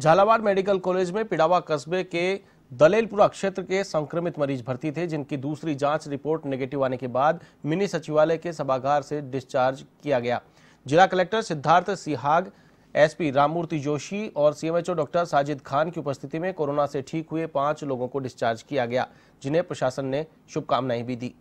Jhalawar medical college में पिडावा कस्बे के दलेलपुरा क्षेत्र के संक्रमित मरीज भर्ती थे जिनकी दूसरी जांच रिपोर्ट नेगेटिव आने के बाद मिनी सचिवालय के सभागार से डिस्चार्ज किया गया जिला कलेक्टर सिद्धार्थ सिहाग एसपी राममूर्ति जोशी और सीएमएचओ डॉक्टर साजिद खान की उपस्थिति में कोरोना से ठीक हुए पांच लोगों को डिस्चार्ज किया गया जिन्हें प्रशासन ने शुभकामनाएं भी दी